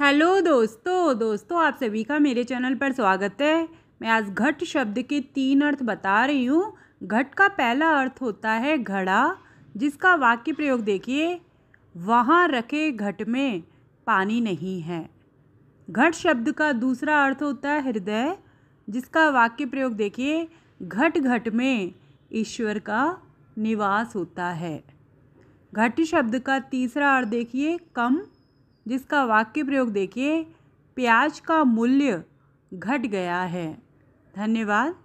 hello दोस्तों दोस्तों आप सभी का मेरे चैनल पर स्वागत है मैं आज घट शब्द के तीन अर्थ बता रही हूँ घट का पहला अर्थ होता है घड़ा जिसका वाक्य प्रयोग देखिए वहाँ रखे घट में पानी नहीं है घट शब्द का दूसरा अर्थ होता है हृदय जिसका वाक्य प्रयोग देखिए घट घट में ईश्वर का निवास होता है घट शब्द का तीसरा अर्थ देखिए कम जिसका वाक्य प्रयोग देखिए प्याज का मूल्य घट गया है धन्यवाद